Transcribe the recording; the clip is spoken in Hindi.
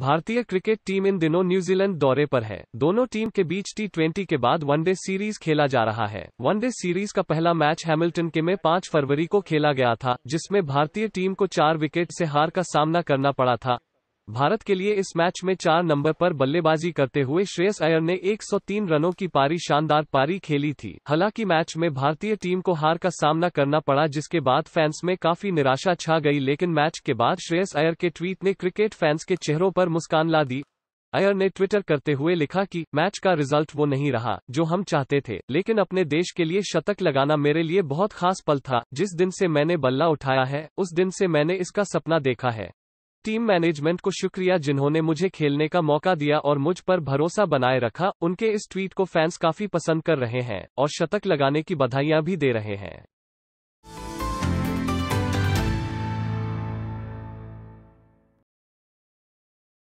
भारतीय क्रिकेट टीम इन दिनों न्यूजीलैंड दौरे पर है दोनों टीम के बीच टी ट्वेंटी के बाद वनडे सीरीज खेला जा रहा है वनडे सीरीज का पहला मैच हैमिल्टन के में 5 फरवरी को खेला गया था जिसमें भारतीय टीम को चार विकेट से हार का सामना करना पड़ा था भारत के लिए इस मैच में चार नंबर पर बल्लेबाजी करते हुए श्रेयस अयर ने 103 रनों की पारी शानदार पारी खेली थी हालांकि मैच में भारतीय टीम को हार का सामना करना पड़ा जिसके बाद फैंस में काफी निराशा छा गई लेकिन मैच के बाद श्रेयस अयर के ट्वीट ने क्रिकेट फैंस के चेहरों पर मुस्कान ला दी अयर ने ट्विटर करते हुए लिखा कि मैच का रिजल्ट वो नहीं रहा जो हम चाहते थे लेकिन अपने देश के लिए शतक लगाना मेरे लिए बहुत खास पल था जिस दिन से मैंने बल्ला उठाया है उस दिन से मैंने इसका सपना देखा है टीम मैनेजमेंट को शुक्रिया जिन्होंने मुझे खेलने का मौका दिया और मुझ पर भरोसा बनाए रखा उनके इस ट्वीट को फैंस काफी पसंद कर रहे हैं और शतक लगाने की बधाइयां भी दे रहे हैं